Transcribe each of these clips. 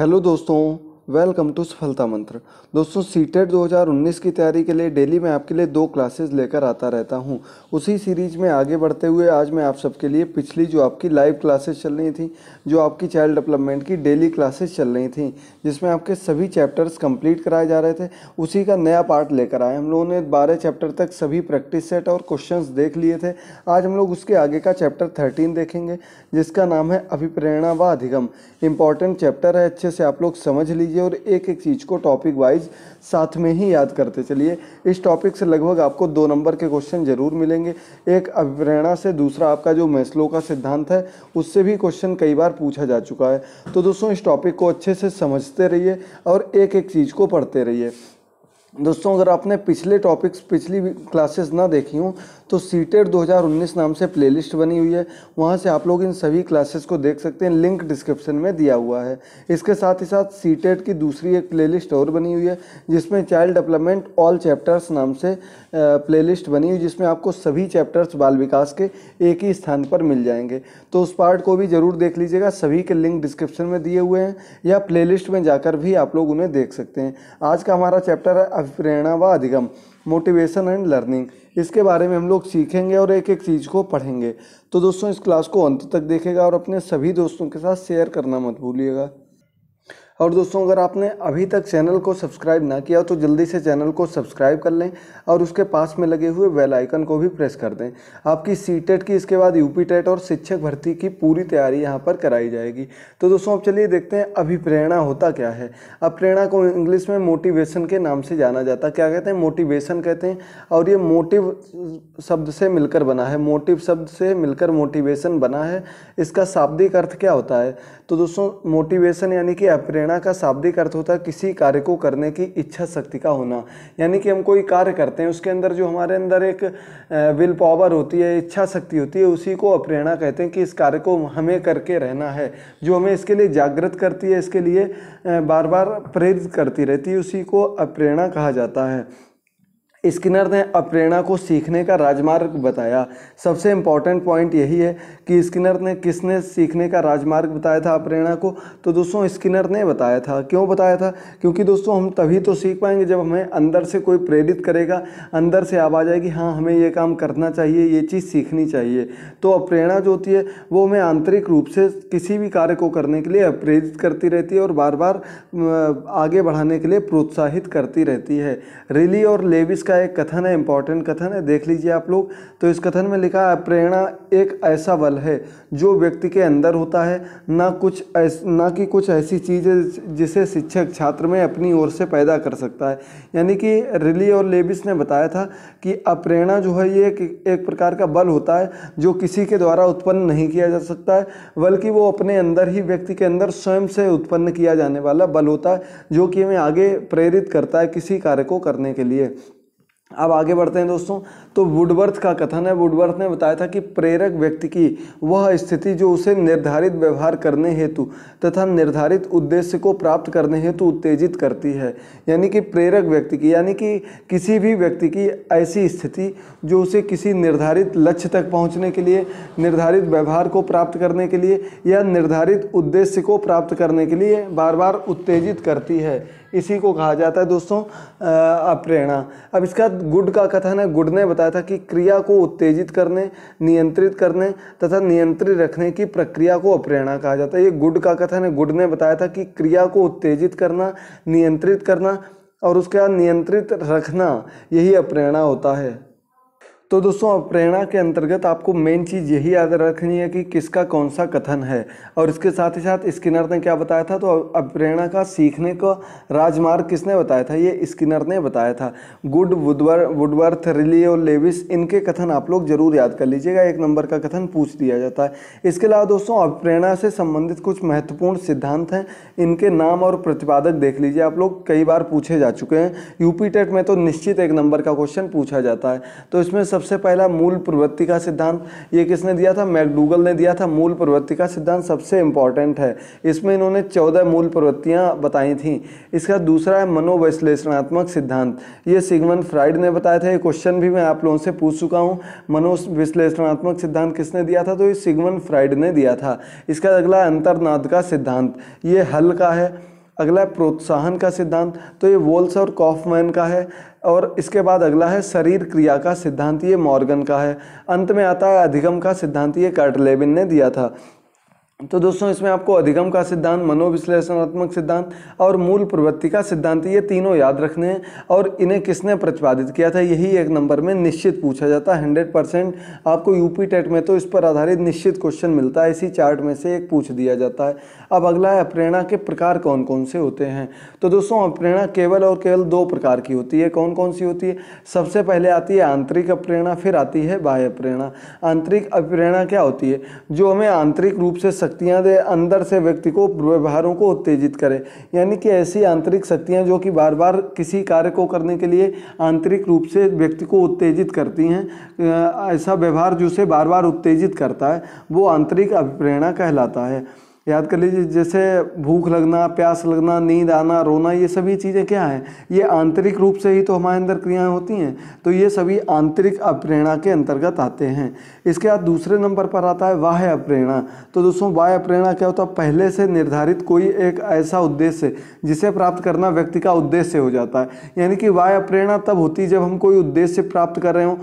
hello दोस्तों welcome to सफलता मंत्र दोस्तों सी 2019 की तैयारी के लिए डेली मैं आपके लिए दो क्लासेस लेकर आता रहता हूँ उसी सीरीज में आगे बढ़ते हुए आज मैं आप सबके लिए पिछली जो आपकी लाइव क्लासेस चल रही थी जो आपकी चाइल्ड डेवलपमेंट की डेली क्लासेस चल रही थी जिसमें आपके सभी चैप्टर्स कंप्लीट कराए जा रहे थे उसी का नया पार्ट लेकर आए हम लोगों ने बारह चैप्टर तक सभी प्रैक्टिस सेट और क्वेश्चन देख लिए थे आज हम लोग उसके आगे का चैप्टर थर्टीन देखेंगे जिसका नाम है अभिप्रेरणा व अधिगम इंपॉर्टेंट चैप्टर है अच्छे से आप लोग समझ लीजिए चलिए और एक एक चीज़ को टॉपिक वाइज साथ में ही याद करते चलिए इस टॉपिक से लगभग आपको दो नंबर के क्वेश्चन ज़रूर मिलेंगे एक अभिप्रेरणा से दूसरा आपका जो मैस्लो का सिद्धांत है उससे भी क्वेश्चन कई बार पूछा जा चुका है तो दोस्तों इस टॉपिक को अच्छे से समझते रहिए और एक एक चीज़ को पढ़ते रहिए दोस्तों अगर आपने पिछले टॉपिक्स पिछली क्लासेस ना देखी हूँ तो सीटेड 2019 नाम से प्लेलिस्ट बनी हुई है वहाँ से आप लोग इन सभी क्लासेस को देख सकते हैं लिंक डिस्क्रिप्शन में दिया हुआ है इसके साथ ही साथ सीटेड की दूसरी एक प्ले और बनी हुई है जिसमें चाइल्ड डेवलपमेंट ऑल चैप्टर्स नाम से प्ले बनी हुई जिसमें आपको सभी चैप्टर्स बाल विकास के एक ही स्थान पर मिल जाएंगे तो उस पार्ट को भी ज़रूर देख लीजिएगा सभी के लिंक डिस्क्रिप्शन में दिए हुए हैं या प्लेलिस्ट में जाकर भी आप लोग उन्हें देख सकते हैं आज का हमारा चैप्टर है अभिप्रेरणा व अधिगम मोटिवेशन एंड लर्निंग इसके बारे में हम लोग सीखेंगे और एक एक चीज़ को पढ़ेंगे तो दोस्तों इस क्लास को अंत तक देखेगा और अपने सभी दोस्तों के साथ शेयर करना मत भूलिएगा और दोस्तों अगर आपने अभी तक चैनल को सब्सक्राइब ना किया तो जल्दी से चैनल को सब्सक्राइब कर लें और उसके पास में लगे हुए बेल आइकन को भी प्रेस कर दें आपकी सी टेट की इसके बाद यूपी टेट और शिक्षक भर्ती की पूरी तैयारी यहाँ पर कराई जाएगी तो दोस्तों अब चलिए देखते हैं अभिप्रेरणा होता क्या है प्रेरणा को इंग्लिश में मोटिवेशन के नाम से जाना जाता है क्या कहते हैं मोटिवेशन कहते हैं और ये मोटिव शब्द से मिलकर बना है मोटिव शब्द से मिलकर मोटिवेशन बना है इसका शाब्दिक अर्थ क्या होता है तो दोस्तों मोटिवेशन यानी कि अप्रेरणा प्रेरणा का शाब्दिक अर्थ होता है किसी कार्य को करने की इच्छा शक्ति का होना यानी कि हम कोई कार्य करते हैं उसके अंदर जो हमारे अंदर एक विल पावर होती है इच्छा शक्ति होती है उसी को अप्रेरणा कहते हैं कि इस कार्य को हमें करके रहना है जो हमें इसके लिए जागृत करती है इसके लिए बार बार प्रेरित करती रहती है उसी को अप्रेरणा कहा जाता है स्किनर ने अप्रेरणा को सीखने का राजमार्ग बताया सबसे इम्पॉर्टेंट पॉइंट यही है कि स्किनर ने किसने सीखने का राजमार्ग बताया था अप्रेरणा को तो दोस्तों स्किनर ने बताया था क्यों बताया था क्योंकि दोस्तों हम तभी तो सीख पाएंगे जब हमें अंदर से कोई प्रेरित करेगा अंदर से आवाज़ आएगी हाँ हमें ये काम करना चाहिए ये चीज़ सीखनी चाहिए तो अप्रेरणा जो होती है वो हमें आंतरिक रूप से किसी भी कार्य को करने के लिए प्रेरित करती रहती है और बार बार आगे बढ़ाने के लिए प्रोत्साहित करती रहती है रिली और लेविस का का एक कथन है इम्पॉर्टेंट कथन है देख लीजिए आप लोग तो इस कथन में लिखा है प्रेरणा एक ऐसा बल है जो व्यक्ति के अंदर होता है ना कुछ ऐस ना कि कुछ ऐसी चीज़ है जिसे शिक्षक छात्र में अपनी ओर से पैदा कर सकता है यानी कि रिली और लेबिस ने बताया था कि अप्रेरणा जो है ये एक, एक प्रकार का बल होता है जो किसी के द्वारा उत्पन्न नहीं किया जा सकता है बल्कि वो अपने अंदर ही व्यक्ति के अंदर स्वयं से उत्पन्न किया जाने वाला बल होता है जो कि हमें आगे प्रेरित करता है किसी कार्य को करने के लिए अब आगे बढ़ते हैं दोस्तों तो वुडवर्थ का कथन है वुडवर्थ ने बताया था कि प्रेरक व्यक्ति की वह स्थिति जो उसे निर्धारित व्यवहार करने हेतु तथा निर्धारित उद्देश्य को प्राप्त करने हेतु उत्तेजित करती है यानी कि प्रेरक व्यक्ति की यानी कि किसी भी व्यक्ति की ऐसी स्थिति जो उसे किसी निर्धारित लक्ष्य तक पहुँचने के लिए निर्धारित व्यवहार को प्राप्त करने के लिए या निर्धारित उद्देश्य को प्राप्त करने के लिए बार बार उत्तेजित करती है इसी को कहा जाता है दोस्तों अप्रेरणा अब इसका गुड का कथन है गुड ने बताया था कि क्रिया को उत्तेजित करने नियंत्रित करने तथा नियंत्रित रखने की प्रक्रिया को अप्रेरणा कहा जाता है ये गुड का कथन है गुड ने बताया था कि क्रिया को उत्तेजित करना नियंत्रित करना और उसके बाद नियंत्रित रखना यही अप्रेरणा होता है तो दोस्तों प्रेरणा के अंतर्गत आपको मेन चीज़ यही याद रखनी है कि किसका कौन सा कथन है और इसके साथ ही साथ स्किनर ने क्या बताया था तो अब प्रेरणा का सीखने का राजमार्ग किसने बताया था ये स्किनर ने बताया था गुड वुडवर वुडवर्थ रिली और लेविस इनके कथन आप लोग जरूर याद कर लीजिएगा एक नंबर का कथन पूछ दिया जाता है इसके अलावा दोस्तों अब प्रेरणा से संबंधित कुछ महत्वपूर्ण सिद्धांत हैं इनके नाम और प्रतिपादक देख लीजिए आप लोग कई बार पूछे जा चुके हैं यूपी टेट में तो निश्चित एक नंबर का क्वेश्चन पूछा जाता है तो इसमें सब सबसे पहला मूल प्रवृत्ति का सिद्धांत ये किसने दिया था मैकडूगल ने दिया था मूल प्रवृत्ति का सिद्धांत सबसे इंपॉर्टेंट है इसमें इन्होंने चौदह मूल प्रवृत्तियाँ बताई थी इसका दूसरा है मनोविश्लेषणात्मक सिद्धांत ये सिगमन फ्राइड ने बताया था ये क्वेश्चन भी मैं आप लोगों से पूछ चुका हूँ मनोविश्लेषणात्मक सिद्धांत किसने दिया था तो ये सिगमन फ्राइड ने दिया था इसका अगला अंतर्नाद का सिद्धांत ये हल का है अगला है प्रोत्साहन का सिद्धांत तो ये वोल्स और कॉफमैन का है और इसके बाद अगला है शरीर क्रिया का सिद्धांत ये मॉर्गन का है अंत में आता है अधिगम का सिद्धांत ये कार्टलेबिन ने दिया था तो दोस्तों इसमें आपको अधिगम का सिद्धांत मनोविश्लेषणात्मक सिद्धांत और मूल प्रवृत्ति का सिद्धांत ये तीनों याद रखने हैं और इन्हें किसने प्रतिपादित किया था यही एक नंबर में निश्चित पूछा जाता है हंड्रेड परसेंट आपको यूपी टेट में तो इस पर आधारित निश्चित क्वेश्चन मिलता है इसी चार्ट में से एक पूछ दिया जाता है अब अगला है प्रेरणा के प्रकार कौन कौन से होते हैं तो दोस्तों अप्रेरणा केवल और केवल दो प्रकार की होती है कौन कौन सी होती है सबसे पहले आती है आंतरिक अप्रेरणा फिर आती है बाह्य प्रेरणा आंतरिक अप्रेरणा क्या होती है जो हमें आंतरिक रूप से शक्तियाँ दे अंदर से व्यक्ति को व्यवहारों को उत्तेजित करे यानी कि ऐसी आंतरिक शक्तियाँ जो कि बार बार किसी कार्य को करने के लिए आंतरिक रूप से व्यक्ति को उत्तेजित करती हैं ऐसा व्यवहार जो उसे बार बार उत्तेजित करता है वो आंतरिक अभिप्रेरणा कहलाता है याद कर लीजिए जैसे भूख लगना प्यास लगना नींद आना रोना ये सभी चीज़ें क्या हैं ये आंतरिक रूप से ही तो हमारे अंदर क्रियाएं होती हैं तो ये सभी आंतरिक अप्रेरणा के अंतर्गत आते हैं इसके बाद दूसरे नंबर पर आता है बाह्य अप्रेरणा तो दोस्तों बाह्य अप्रेरणा क्या होता है पहले से निर्धारित कोई एक ऐसा उद्देश्य जिसे प्राप्त करना व्यक्ति का उद्देश्य हो जाता है यानी कि बाह्य अप्रेरणा तब होती है जब हम कोई उद्देश्य प्राप्त कर रहे हों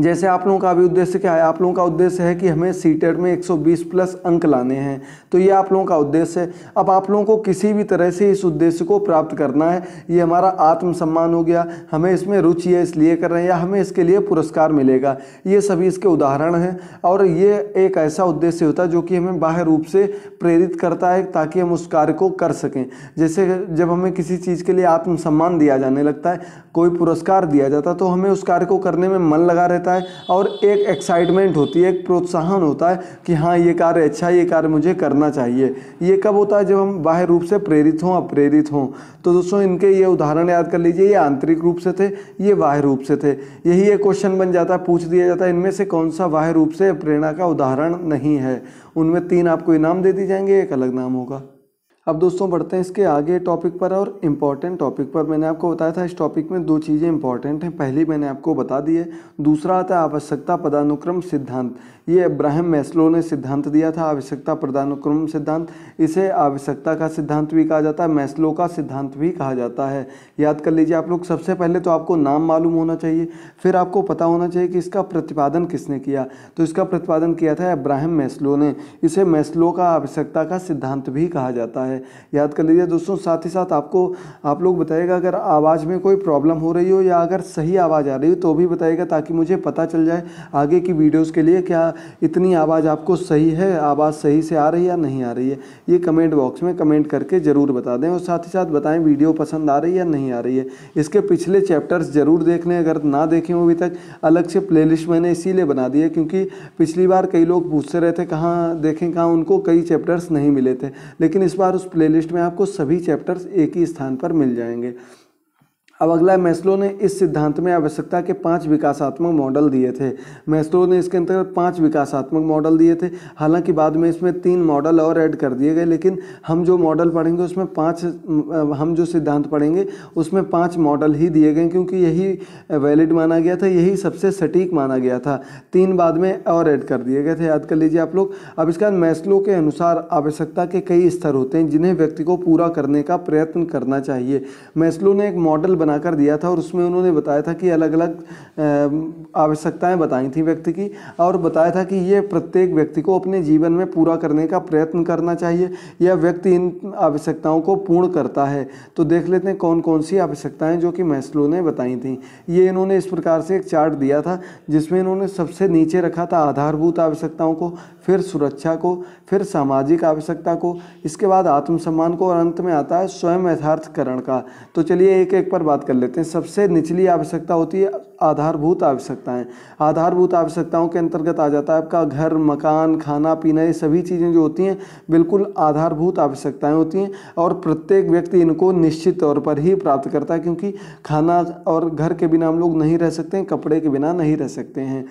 जैसे आप लोगों का अभी उद्देश्य क्या है आप लोगों का उद्देश्य है कि हमें सीटेट e में 120 प्लस अंक लाने हैं तो ये आप लोगों का उद्देश्य है अब आप लोगों को किसी भी तरह से इस उद्देश्य को प्राप्त करना है ये हमारा आत्मसम्मान हो गया हमें इसमें रुचि है इसलिए कर रहे हैं या हमें इसके लिए पुरस्कार मिलेगा ये सभी इसके उदाहरण हैं और ये एक ऐसा उद्देश्य होता है जो कि हमें बाह्य रूप से प्रेरित करता है ताकि हम उस कार्य को कर सकें जैसे जब हमें किसी चीज़ के लिए आत्मसम्मान दिया जाने लगता है कोई पुरस्कार दिया जाता है तो हमें उस कार्य को करने में मन लगा रहता है और एक एक्साइटमेंट होती है एक प्रोत्साहन होता है कि हाँ ये कार्य अच्छा है ये कार्य मुझे करना चाहिए ये कब होता है जब हम बाह्य रूप से प्रेरित हों अप्रेरित हों तो दोस्तों इनके ये उदाहरण याद कर लीजिए ये आंतरिक रूप से थे ये बाह्य रूप से थे यही एक क्वेश्चन बन जाता है पूछ दिया जाता है इनमें से कौन सा बाह्य रूप से प्रेरणा का उदाहरण नहीं है उनमें तीन आपको इनाम दे दी जाएंगे एक अलग नाम होगा अब दोस्तों बढ़ते हैं इसके आगे टॉपिक पर और इम्पॉर्टेंट टॉपिक पर मैंने आपको बताया था इस टॉपिक में दो चीज़ें इंपॉर्टेंट हैं पहली मैंने आपको बता दी है दूसरा आता है आवश्यकता पदानुक्रम सिद्धांत ये अब्राहम मैस्लो ने सिद्धांत दिया था आवश्यकता प्रदानुक्रम सिद्धांत इसे आवश्यकता का सिद्धांत भी कहा जाता है मैस्लो का सिद्धांत भी कहा जाता है याद कर लीजिए आप लोग सबसे पहले तो आपको नाम मालूम होना चाहिए फिर आपको पता होना चाहिए कि इसका प्रतिपादन किसने किया तो इसका प्रतिपादन किया था अब्राहम मैस्लो ने इसे मैस्लो का आवश्यकता का सिद्धांत भी कहा जाता है याद कर लीजिए दोस्तों साथ ही साथ आपको आप लोग बताएगा अगर आवाज़ में कोई प्रॉब्लम हो रही हो या अगर सही आवाज़ आ रही हो तो भी बताएगा ताकि मुझे पता चल जाए आगे की वीडियोज़ के लिए क्या इतनी आवाज़ आपको सही है आवाज़ सही से आ रही है या नहीं आ रही है ये कमेंट बॉक्स में कमेंट करके ज़रूर बता दें और साथ ही साथ बताएं वीडियो पसंद आ रही है या नहीं आ रही है इसके पिछले चैप्टर्स ज़रूर देख लें अगर ना देखें अभी तक अलग से प्ले मैंने इसीलिए बना दी है क्योंकि पिछली बार कई लोग पूछते रहे थे कहाँ देखें कहाँ उनको कई चैप्टर्स नहीं मिले थे लेकिन इस बार उस प्ले में आपको सभी चैप्टर्स एक ही स्थान पर मिल जाएंगे अब अगला मैस्लो ने इस सिद्धांत में आवश्यकता के पांच विकासात्मक मॉडल दिए थे मैस्लो ने इसके अंतर्गत पांच विकासात्मक मॉडल दिए थे हालांकि बाद में इसमें तीन मॉडल और ऐड कर दिए गए लेकिन हम जो मॉडल पढ़ेंगे उसमें पाँच हम जो सिद्धांत पढ़ेंगे उसमें पाँच मॉडल ही दिए गए क्योंकि यही वैलिड माना गया था यही सबसे सटीक माना गया था तीन बाद में और ऐड कर दिए गए थे याद कर लीजिए आप लोग अब इसके बाद मैस्लो के अनुसार आवश्यकता के कई स्तर होते हैं जिन्हें व्यक्ति को पूरा करने का प्रयत्न करना चाहिए मैस्लो ने एक मॉडल बना बनाकर दिया था और उसमें उन्होंने बताया था कि अलग अलग आवश्यकताएं बताई थी व्यक्ति की और बताया था कि ये प्रत्येक व्यक्ति को अपने जीवन में पूरा करने का प्रयत्न करना चाहिए यह व्यक्ति इन आवश्यकताओं को पूर्ण करता है तो देख लेते हैं कौन कौन सी आवश्यकताएँ जो कि मैस्लो ने बताई थी ये इन्होंने इस प्रकार से एक चार्ट दिया था जिसमें इन्होंने सबसे नीचे रखा था आधारभूत आवश्यकताओं को फिर सुरक्षा को फिर सामाजिक आवश्यकता को इसके बाद आत्मसम्मान को और अंत में आता है स्वयं यथार्थकरण का तो चलिए एक एक पर बात कर लेते हैं सबसे निचली आवश्यकता होती है आधारभूत आवश्यकताएं आधारभूत आवश्यकताओं के अंतर्गत आ जाता है आपका घर मकान खाना पीना ये सभी चीज़ें जो होती हैं बिल्कुल आधारभूत आवश्यकताएं होती हैं और प्रत्येक व्यक्ति इनको निश्चित तौर पर ही प्राप्त करता है क्योंकि खाना और घर के बिना हम लोग नहीं रह सकते कपड़े के बिना नहीं रह सकते हैं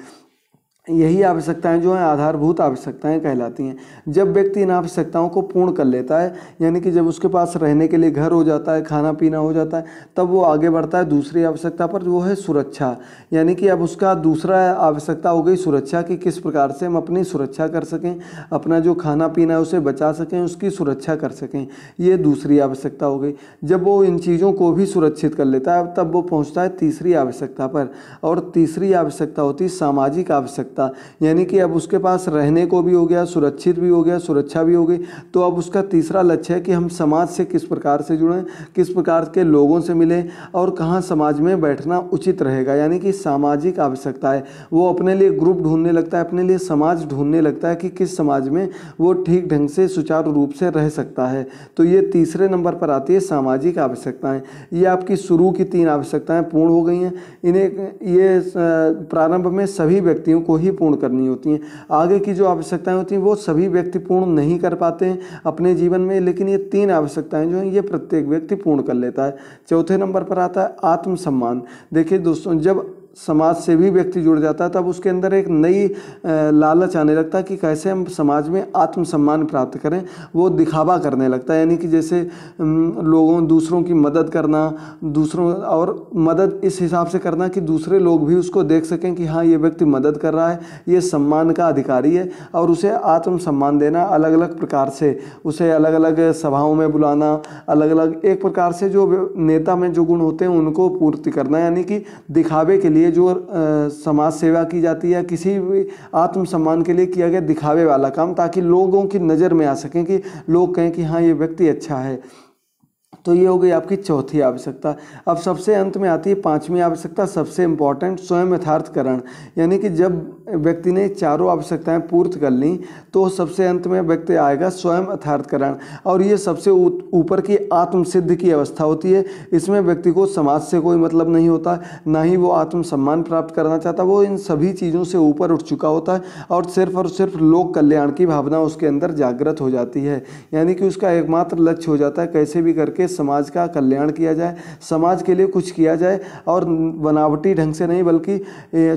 यही आवश्यकताएं जो हैं आधारभूत आवश्यकताएं कहलाती हैं जब व्यक्ति इन आवश्यकताओं को पूर्ण कर लेता है यानी कि जब उसके पास रहने के लिए घर हो जाता है खाना पीना हो जाता है तब वो आगे बढ़ता है दूसरी आवश्यकता पर वो है सुरक्षा यानी कि अब उसका दूसरा आवश्यकता हो गई सुरक्षा कि किस प्रकार से हम अपनी सुरक्षा कर सकें अपना जो खाना पीना है उसे बचा सकें उसकी सुरक्षा कर सकें ये दूसरी आवश्यकता हो गई जब वो इन चीज़ों को भी सुरक्षित कर लेता है तब वो पहुँचता है तीसरी आवश्यकता पर और तीसरी आवश्यकता होती है सामाजिक आवश्यकता सकता यानी कि अब उसके पास रहने को भी हो गया सुरक्षित भी हो गया सुरक्षा भी हो गई तो अब उसका तीसरा लक्ष्य है कि हम समाज से किस प्रकार से जुड़ें किस प्रकार के लोगों से मिलें और कहाँ समाज में बैठना उचित रहेगा यानी कि सामाजिक आवश्यकता है वो अपने लिए ग्रुप ढूंढने लगता है अपने लिए समाज ढूंढने लगता है कि किस समाज में वो ठीक ढंग से सुचारू रूप से रह सकता है तो ये तीसरे नंबर पर आती है सामाजिक आवश्यकताएँ ये आपकी शुरू की तीन आवश्यकताएँ पूर्ण हो गई हैं इन्हें ये प्रारंभ में सभी व्यक्तियों को ही पूर्ण करनी होती हैं आगे की जो आवश्यकताएं होती हैं वो सभी व्यक्ति पूर्ण नहीं कर पाते हैं अपने जीवन में लेकिन ये तीन आवश्यकताएं जो हैं ये प्रत्येक व्यक्ति पूर्ण कर लेता है चौथे नंबर पर आता है आत्मसम्मान देखिए दोस्तों जब समाज से भी व्यक्ति जुड़ जाता है तब उसके अंदर एक नई लालच आने लगता है कि कैसे हम समाज में आत्मसम्मान प्राप्त करें वो दिखावा करने लगता है यानी कि जैसे लोगों दूसरों की मदद करना दूसरों और मदद इस हिसाब से करना कि दूसरे लोग भी उसको देख सकें कि हाँ ये व्यक्ति मदद कर रहा है ये सम्मान का अधिकारी है और उसे आत्मसम्मान देना अलग अलग प्रकार से उसे अलग अलग सभाओं में बुलाना अलग अलग एक प्रकार से जो नेता में जो गुण होते हैं उनको पूर्ति करना यानी कि दिखावे के लिए लिए जो समाज सेवा की जाती है किसी भी आत्मसम्मान के लिए किया गया दिखावे वाला काम ताकि लोगों की नज़र में आ सकें कि लोग कहें कि हाँ ये व्यक्ति अच्छा है तो ये हो गई आपकी चौथी आवश्यकता अब सबसे अंत में आती है पांचवी आवश्यकता सबसे इम्पॉर्टेंट स्वयं यथार्थकरण यानी कि जब व्यक्ति ने चारों आवश्यकताएं पूर्त कर ली तो सबसे अंत में व्यक्ति आएगा स्वयं यथार्थकरण और ये सबसे ऊपर की आत्मसिद्ध की अवस्था होती है इसमें व्यक्ति को समाज से कोई मतलब नहीं होता ना ही वो आत्मसम्मान प्राप्त करना चाहता वो इन सभी चीज़ों से ऊपर उठ चुका होता है और सिर्फ और सिर्फ लोक कल्याण की भावना उसके अंदर जागृत हो जाती है यानी कि उसका एकमात्र लक्ष्य हो जाता है कैसे भी करके करके समाज का कल्याण किया जाए समाज के लिए कुछ किया जाए और बनावटी ढंग से नहीं बल्कि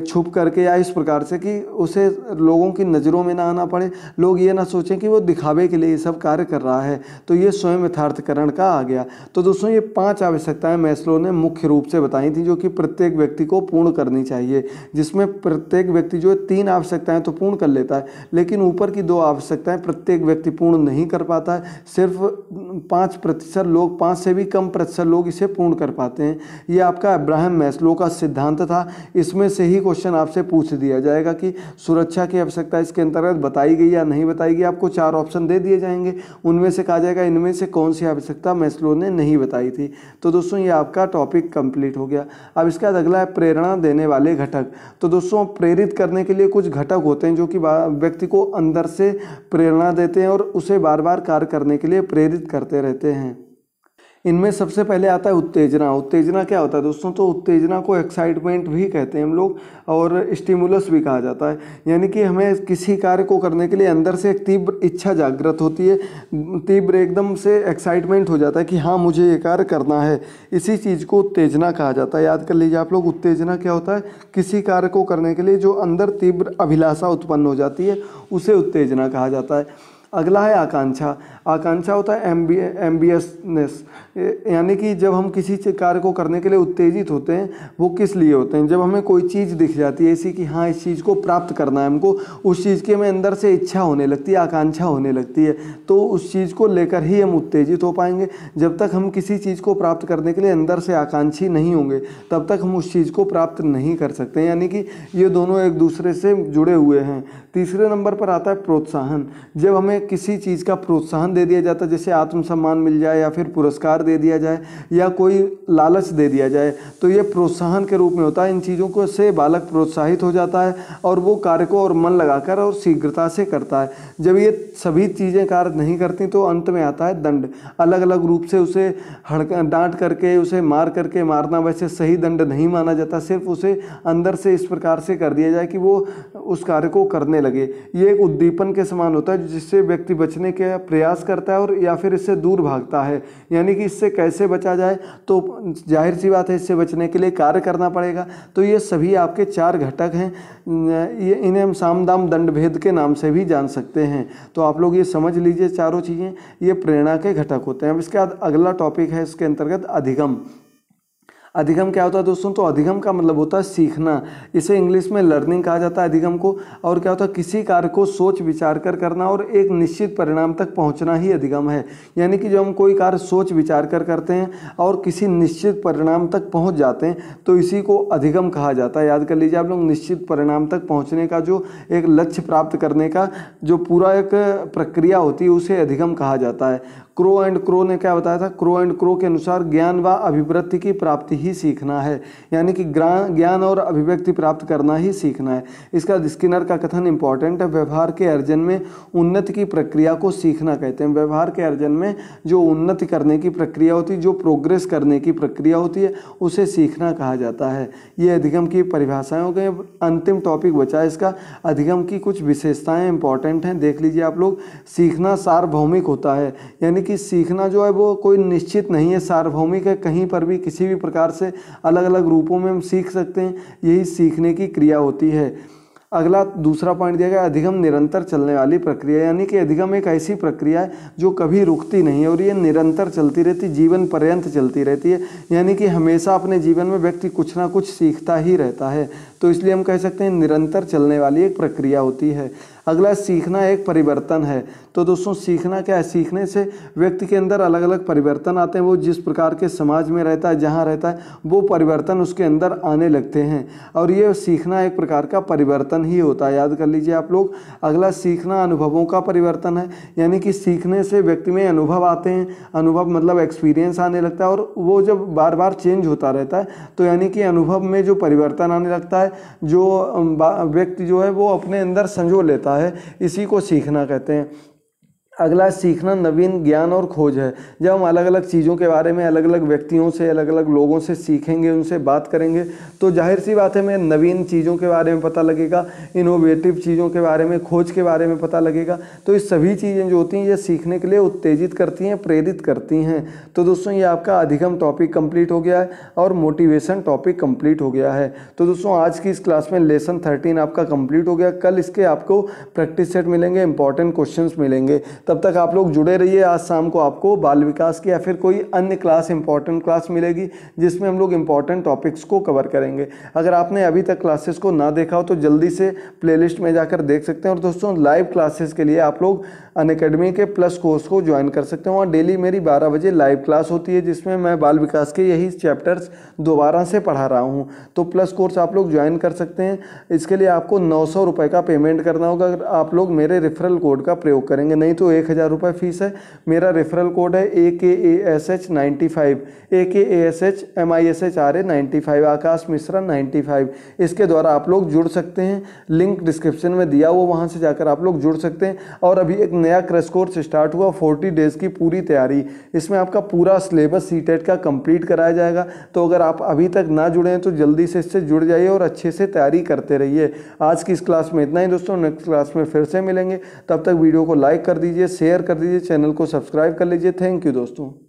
छुप करके या इस प्रकार से कि उसे लोगों की नज़रों में ना आना पड़े लोग ये ना सोचें कि वो दिखावे के लिए ये सब कार्य कर रहा है तो ये स्वयं यथार्थकरण का आ गया तो दोस्तों ये पाँच आवश्यकताएँ मैसलों ने मुख्य रूप से बताई थी जो कि प्रत्येक व्यक्ति को पूर्ण करनी चाहिए जिसमें प्रत्येक व्यक्ति जो तीन आवश्यकताएँ तो पूर्ण कर लेता है लेकिन ऊपर की दो आवश्यकताएँ प्रत्येक व्यक्ति पूर्ण नहीं कर पाता है सिर्फ पाँच प्रतिशत लोग पाँच से भी कम प्रतिशत लोग इसे पूर्ण कर पाते हैं ये आपका अब्राहम मैस्लो का सिद्धांत था इसमें से ही क्वेश्चन आपसे पूछ दिया जाएगा कि सुरक्षा की आवश्यकता इसके अंतर्गत बताई गई या नहीं बताई गई आपको चार ऑप्शन दे दिए जाएंगे उनमें से कहा जाएगा इनमें से कौन सी आवश्यकता मैस्लो ने नहीं बताई थी तो दोस्तों ये आपका टॉपिक कंप्लीट हो गया अब इसके बाद अगला है प्रेरणा देने वाले घटक तो दोस्तों प्रेरित करने के लिए कुछ घटक होते हैं जो कि व्यक्ति को अंदर से प्रेरणा देते हैं और उसे बार बार कार्य करने के लिए प्रेरित करते रहते हैं इनमें सबसे पहले आता है उत्तेजना उत्तेजना क्या होता है दोस्तों तो उत्तेजना को एक्साइटमेंट भी कहते हैं हम लोग और स्टिमुलस भी कहा जाता है यानी कि हमें किसी कार्य को करने के लिए अंदर से एक तीव्र इच्छा जागृत होती है तीव्र एकदम से एक्साइटमेंट हो जाता है कि हाँ मुझे ये कार्य करना है इसी चीज़ को उत्तेजना कहा जाता है याद कर लीजिए आप लोग उत्तेजना क्या होता है किसी कार्य को करने के लिए जो अंदर तीव्र अभिलाषा उत्पन्न हो जाती है उसे उत्तेजना कहा जाता है अगला है आकांक्षा आकांक्षा होता है एम्बी एम्बियसनेस यानी कि जब हम किसी कार्य को करने के लिए उत्तेजित होते हैं वो किस लिए होते हैं जब हमें कोई चीज़ दिख जाती है ऐसी कि हाँ इस चीज़ को प्राप्त करना है हमको उस चीज़ के में अंदर से इच्छा होने लगती है आकांक्षा होने लगती है तो उस चीज़ को लेकर ही हम उत्तेजित हो पाएंगे जब तक हम किसी चीज़ को प्राप्त करने के लिए अंदर से आकांक्षी नहीं होंगे तब तक हम उस चीज़ को प्राप्त नहीं कर सकते यानी कि ये दोनों एक दूसरे से जुड़े हुए हैं तीसरे नंबर पर आता है प्रोत्साहन जब हमें किसी चीज़ का प्रोत्साहन दे दिया जाता है जैसे आत्मसम्मान मिल जाए या फिर पुरस्कार दे दिया जाए या कोई लालच दे दिया जाए तो ये प्रोत्साहन के रूप में होता है इन चीज़ों को से बालक प्रोत्साहित हो जाता है और वो कार्य को और मन लगाकर और शीघ्रता से करता है जब ये सभी चीज़ें कार्य नहीं करती तो अंत में आता है दंड अलग अलग रूप से उसे हड़क डांट करके उसे मार करके मारना वैसे सही दंड नहीं माना जाता सिर्फ उसे अंदर से इस प्रकार से कर दिया जाए कि वो उस कार्य को करने लगे ये एक उद्दीपन के समान होता है जिससे व्यक्ति बचने के प्रयास करता है और या फिर इससे दूर भागता है यानी कि इससे कैसे बचा जाए तो जाहिर सी बात है इससे बचने के लिए कार्य करना पड़ेगा तो ये सभी आपके चार घटक हैं ये इन्हें हम सामदाम दंड भेद के नाम से भी जान सकते हैं तो आप लोग ये समझ लीजिए चारों चीज़ें ये प्रेरणा के घटक होते हैं अब इसके बाद अगला टॉपिक है इसके अंतर्गत अधिगम अधिगम क्या होता है दोस्तों तो अधिगम का मतलब होता है सीखना इसे इंग्लिश में लर्निंग कहा जाता है अधिगम को और क्या होता है किसी कार्य को सोच विचार कर करना और एक निश्चित परिणाम तक पहुंचना ही अधिगम है यानी कि जब हम कोई कार्य सोच विचार कर करते हैं और किसी निश्चित परिणाम तक पहुँच जाते हैं तो इसी को अधिगम कहा जाता है याद कर लीजिए आप लोग निश्चित परिणाम तक पहुँचने का जो एक लक्ष्य प्राप्त करने का जो पूरा एक प्रक्रिया होती है उसे अधिगम कहा जाता है क्रो एंड क्रो ने क्या बताया था क्रो एंड क्रो के अनुसार ज्ञान व अभिव्यक्ति की प्राप्ति ही सीखना है यानी कि ज्ञान और अभिव्यक्ति प्राप्त करना ही सीखना है इसका स्किनर का कथन इंपॉर्टेंट है व्यवहार के अर्जन में उन्नति की प्रक्रिया को सीखना कहते हैं व्यवहार के अर्जन में जो उन्नति करने की प्रक्रिया होती है जो प्रोग्रेस करने की प्रक्रिया होती है उसे सीखना कहा जाता है ये अधिगम की परिभाषाएं हो अंतिम टॉपिक बचा है इसका अधिगम की कुछ विशेषताएं इंपॉर्टेंट हैं देख लीजिए आप लोग सीखना सार्वभौमिक होता है यानी कि सीखना जो है वो कोई निश्चित नहीं है सार्वभौमिक है कहीं पर भी किसी भी प्रकार से अलग अलग रूपों में हम सीख सकते हैं यही सीखने की क्रिया होती है अगला दूसरा पॉइंट दिया गया अधिगम निरंतर चलने वाली प्रक्रिया यानी कि अधिगम एक ऐसी प्रक्रिया है जो कभी रुकती नहीं है और ये निरंतर चलती रहती जीवन पर्यंत चलती रहती है यानी कि हमेशा अपने जीवन में व्यक्ति कुछ ना कुछ सीखता ही रहता है तो इसलिए हम कह सकते हैं निरंतर चलने वाली एक प्रक्रिया होती है अगला सीखना एक परिवर्तन है तो दोस्तों सीखना क्या है सीखने से व्यक्ति के अंदर अलग अलग परिवर्तन आते हैं वो जिस प्रकार के समाज में रहता है जहाँ रहता है वो परिवर्तन उसके अंदर आने लगते हैं और ये सीखना एक प्रकार का परिवर्तन ही होता है याद कर लीजिए आप लोग अगला सीखना अनुभवों का परिवर्तन है यानी कि सीखने से व्यक्ति में अनुभव आते हैं अनुभव मतलब एक्सपीरियंस आने लगता है और वो जब बार बार चेंज होता रहता है तो यानी कि अनुभव में जो परिवर्तन आने लगता है जो व्यक्ति जो है वो अपने अंदर संजो लेता है इसी को सीखना कहते हैं अगला सीखना नवीन ज्ञान और खोज है जब हम अलग अलग चीज़ों के बारे में अलग अलग व्यक्तियों से अलग अलग लोगों से सीखेंगे उनसे बात करेंगे तो जाहिर सी बात है मैं नवीन चीज़ों के बारे में पता लगेगा इनोवेटिव चीज़ों के बारे में खोज के बारे में पता लगेगा तो ये सभी चीज़ें जो होती हैं ये सीखने के लिए उत्तेजित करती हैं प्रेरित करती हैं तो दोस्तों ये आपका अधिगम टॉपिक कम्प्लीट हो गया है और मोटिवेशन टॉपिक कम्प्लीट हो गया है तो दोस्तों आज की इस क्लास में लेसन थर्टीन आपका कम्प्लीट हो गया कल इसके आपको प्रैक्टिस सेट मिलेंगे इंपॉर्टेंट क्वेश्चन मिलेंगे तब तक आप लोग जुड़े रहिए आज शाम को आपको बाल विकास की या फिर कोई अन्य क्लास इंपॉर्टेंट क्लास मिलेगी जिसमें हम लोग इंपॉर्टेंट टॉपिक्स को कवर करेंगे अगर आपने अभी तक क्लासेस को ना देखा हो तो जल्दी से प्लेलिस्ट में जाकर देख सकते हैं और दोस्तों लाइव क्लासेस के लिए आप लोग अन के प्लस कोर्स को ज्वाइन कर सकते हैं और डेली मेरी बारह बजे लाइव क्लास होती है जिसमें मैं बाल विकास के यही चैप्टर्स दोबारा से पढ़ा रहा हूँ तो प्लस कोर्स आप लोग ज्वाइन कर सकते हैं इसके लिए आपको नौ सौ का पेमेंट करना होगा अगर आप लोग मेरे रेफरल कोड का प्रयोग करेंगे नहीं तो एक हज़ार रुपये फ़ीस है मेरा रेफरल कोड है A K A S H ninety five A K A S H M I S H R A ninety five Aakash Mishra ninety five इसके द्वारा आप लोग जुड़ सकते हैं लिंक डिस्क्रिप्शन में दिया हुआ वहाँ से जाकर आप लोग जुड़ सकते हैं और अभी एक नया क्रेश कोर्स स्टार्ट हुआ फोर्टी डेज़ की पूरी तैयारी इसमें आपका पूरा सिलेबस सी टेट e का कंप्लीट कराया जाएगा तो अगर आप अभी तक ना जुड़े हैं तो जल्दी से इससे जुड़ जाइए और अच्छे से तैयारी करते रहिए आज की इस क्लास में इतना ही दोस्तों नेक्स्ट क्लास में फिर से मिलेंगे तब तक वीडियो को लाइक कर दीजिए शेयर कर दीजिए चैनल को सब्सक्राइब कर लीजिए थैंक यू दोस्तों